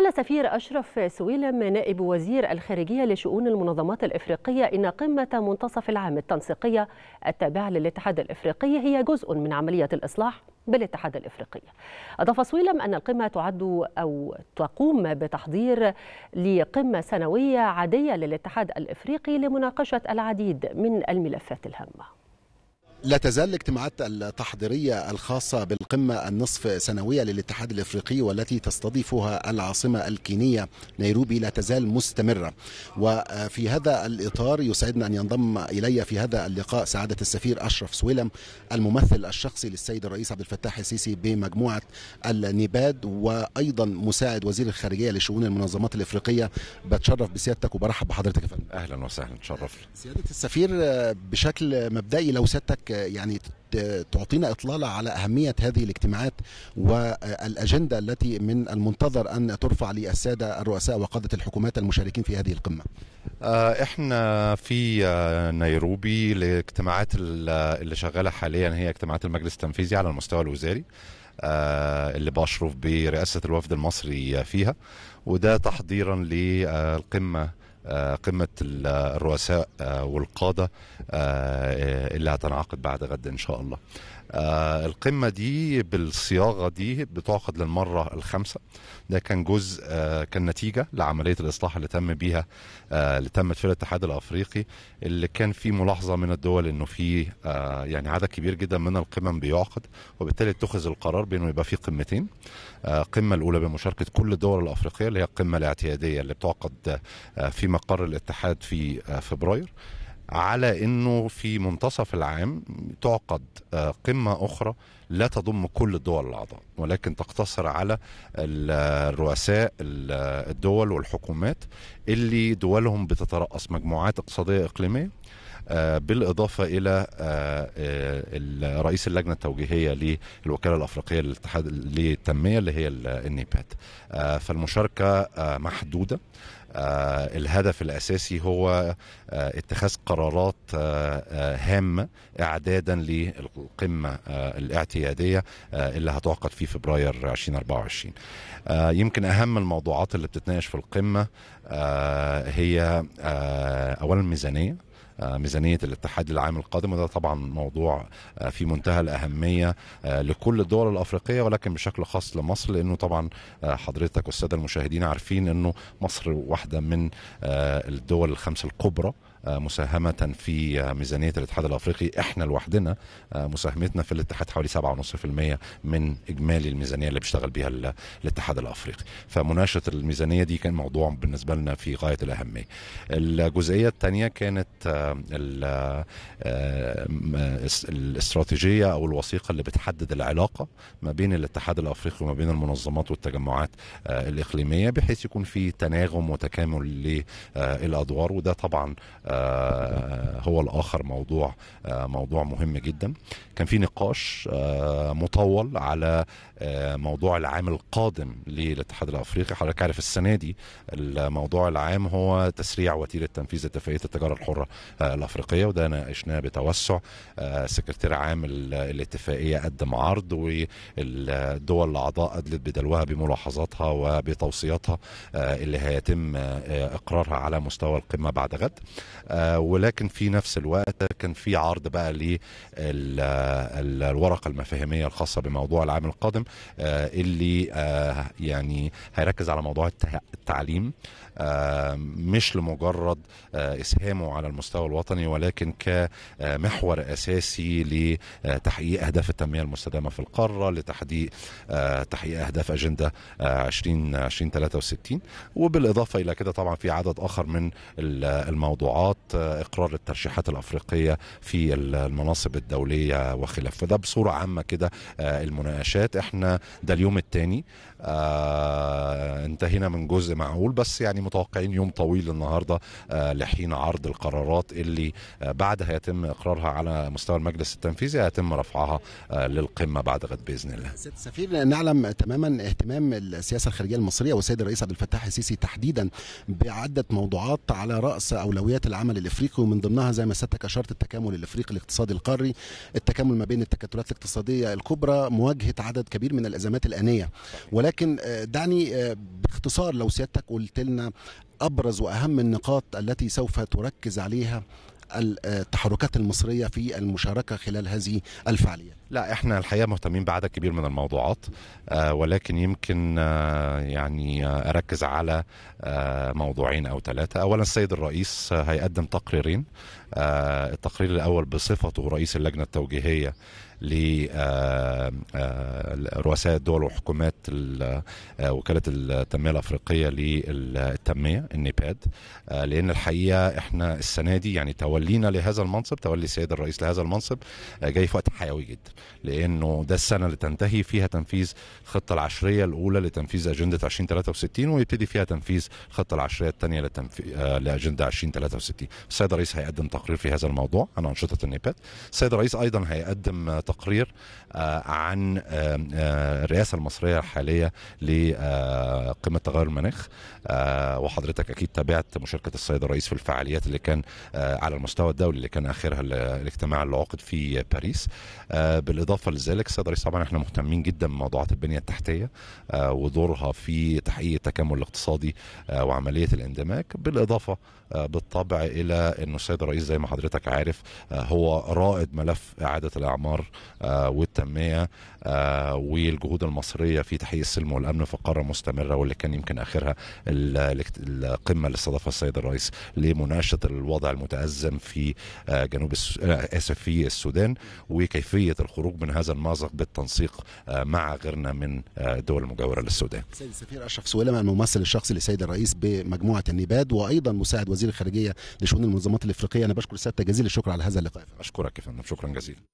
قال سفير أشرف سويلم نائب وزير الخارجية لشؤون المنظمات الإفريقية إن قمة منتصف العام التنسيقية التابعة للاتحاد الإفريقي هي جزء من عملية الإصلاح بالاتحاد الإفريقي أضاف سويلم أن القمة تعد أو تقوم بتحضير لقمة سنوية عادية للاتحاد الإفريقي لمناقشة العديد من الملفات الهامة لا تزال الاجتماعات التحضيرية الخاصة بالقمة النصف سنوية للاتحاد الافريقي والتي تستضيفها العاصمة الكينية نيروبي لا تزال مستمرة وفي هذا الإطار يسعدنا أن ينضم إلي في هذا اللقاء سعادة السفير أشرف سويلم الممثل الشخصي للسيد الرئيس عبد الفتاح السيسي بمجموعة النباد وأيضا مساعد وزير الخارجية لشؤون المنظمات الافريقية بتشرف بسيادتك وبرحب بحضرتك يا فندم أهلا وسهلا تشرف سيادة السفير بشكل مبدئي لو سيادتك يعني تعطينا اطلاله على اهميه هذه الاجتماعات والاجنده التي من المنتظر ان ترفع للساده الرؤساء وقاده الحكومات المشاركين في هذه القمه. آه، احنا في آه، نيروبي الاجتماعات اللي شغاله حاليا هي اجتماعات المجلس التنفيذي على المستوى الوزاري. آه، اللي بشرف برئاسة الوفد المصري فيها وده تحضيرا للقمة آه، قمة الرؤساء آه، والقادة آه، اللي هتنعقد بعد غد إن شاء الله آه القمة دي بالصياغة دي بتعقد للمرة الخامسة ده كان جزء آه كان نتيجة لعملية الإصلاح اللي تم بيها آه اللي تمت في الاتحاد الأفريقي اللي كان في ملاحظة من الدول إنه في آه يعني عدد كبير جدا من القمم بيعقد وبالتالي اتخذ القرار بإنه يبقى في قمتين آه، القمة آه الأولى بمشاركة كل الدول الأفريقية اللي هي القمة الاعتيادية اللي بتعقد آه في مقر الاتحاد في آه فبراير على انه في منتصف العام تعقد آه، قمه اخرى لا تضم كل الدول الاعضاء ولكن تقتصر على الرؤساء الدول والحكومات اللي دولهم بتترأس مجموعات اقتصاديه اقليميه آه، بالإضافة إلى آه، رئيس اللجنة التوجيهية للوكالة الأفريقية للاتحاد للتنمية اللي هي النيبات فالمشاركة محدودة آه، الهدف الأساسي هو آه، اتخاذ قرارات آه، هامة إعدادا للقمة الاعتيادية اللي هتعقد في فبراير 2024 يمكن أهم الموضوعات اللي بتتناقش في القمة هي أولا الميزانية آه، ميزانيه الاتحاد العام القادم وده طبعا موضوع آه، في منتهى الاهميه آه، لكل الدول الافريقيه ولكن بشكل خاص لمصر لانه طبعا حضرتك والساده المشاهدين عارفين انه مصر واحده من الدول الخمس الكبرى آه، مساهمة في آه، ميزانية الاتحاد الأفريقي احنا لوحدنا آه، مساهمتنا في الاتحاد حوالي 7.5% من إجمالي الميزانية اللي بيشتغل بها الاتحاد الأفريقي فمناقشة الميزانية دي كان موضوع بالنسبة لنا في غاية الأهمية الجزئية الثانية كانت الاستراتيجية أو الوثيقة اللي بتحدد العلاقة ما بين الاتحاد الأفريقي وما بين المنظمات والتجمعات الإقليمية بحيث يكون في تناغم وتكامل للأدوار وده طبعا آه، هو الاخر موضوع آه، موضوع مهم جدا كان في نقاش آه، مطول على موضوع العام القادم للاتحاد الافريقي حضرتك عارف السنه دي الموضوع العام هو تسريع وتيره تنفيذ اتفاقيه التجاره الحره الافريقيه وده ناقشناه بتوسع سكرتير عام الاتفاقيه قدم عرض والدول الاعضاء ادلت بدلوها بملاحظاتها وبتوصياتها اللي هيتم اقرارها على مستوى القمه بعد غد آه، ولكن في نفس الوقت كان في عرض بقى للورقه المفاهيميه الخاصه بموضوع العام القادم آه، اللي آه، يعني هيركز على موضوع التعليم مش لمجرد اسهامه على المستوى الوطني ولكن كمحور اساسي لتحقيق اهداف التنميه المستدامه في القاره لتحقيق تحقيق اهداف اجنده 20 63 وبالاضافه الى كده طبعا في عدد اخر من الموضوعات آه، اقرار الترشيحات الافريقيه في المناصب الدوليه وخلافه فده بصوره عامه كده آه، المناقشات احنا ده اليوم الثاني آه، انتهينا من جزء معقول بس يعني متوقعين يوم طويل النهارده لحين عرض القرارات اللي بعدها يتم اقرارها على مستوى المجلس التنفيذي هيتم رفعها للقمه بعد غد باذن الله. سفير السفير نعلم تماما اهتمام السياسه الخارجيه المصريه والسيد الرئيس عبد الفتاح السيسي تحديدا بعده موضوعات على راس اولويات العالم العمل الافريقي ومن ضمنها زي ما سيادتك اشرت التكامل الافريقي الاقتصادي القاري التكامل ما بين التكتلات الاقتصاديه الكبرى مواجهه عدد كبير من الازمات الانيه ولكن آه، دعني آه، باختصار لو سيادتك قلت لنا ابرز واهم النقاط التي سوف تركز عليها التحركات المصريه في المشاركه خلال هذه الفعاليات؟ لا احنا الحقيقه مهتمين بعدد كبير من الموضوعات آه، ولكن يمكن آه، يعني آه، اركز على موضوعين او ثلاثه اولا السيد الرئيس هيقدم تقريرين التقرير الاول بصفته رئيس اللجنه التوجيهيه لرؤساء آه، آه، الدول وحكومات آه، وكاله التنميه الافريقيه للتنميه النيباد لان الحقيقه احنا السنه دي يعني تولينا لهذا المنصب تولي السيد الرئيس لهذا المنصب جاي في وقت حيوي جدا لانه ده السنه اللي تنتهي فيها تنفيذ الخطه العشريه الاولى لتنفيذ اجنده 2063 ويبتدي فيها تنفيذ الخطه العشريه الثانيه لاجنده 2063 السيد الرئيس هيقدم تقرير في هذا الموضوع عن انشطه النيباد السيد الرئيس ايضا هيقدم تقرير آه، عن آه، آه، الرئاسه المصريه الحاليه لقمه تغير المناخ وحضرتك اكيد تابعت مشاركه السيد الرئيس في الفعاليات اللي كان على المستوى الدولي اللي كان اخرها الاجتماع اللي عقد في باريس بالاضافه لذلك السيد الرئيس طبعا احنا مهتمين جدا بموضوعات البنيه التحتيه ودورها في تحقيق التكامل الاقتصادي وعمليه الاندماج بالاضافه بالطبع الى انه السيد الرئيس زي ما حضرتك عارف هو رائد ملف اعاده الاعمار آه، والتنميه آه، والجهود المصريه في تحقيق السلم والامن في القاره مستمره واللي كان يمكن اخرها القمه اللي استضافها السيد الرئيس لمناقشه الوضع المتازم في آه، جنوب اسف في السودان وكيفيه الخروج من هذا المازق بالتنسيق مع غيرنا من الدول المجاوره للسودان. سيد السفير اشرف سويلم الممثل الشخصي للسيد الرئيس بمجموعه النباد وايضا مساعد وزير الخارجيه لشؤون المنظمات الافريقيه انا بشكر سيادتك جزيل الشكر على هذا اللقاء. اشكرك يا فندم شكرا جزيلا.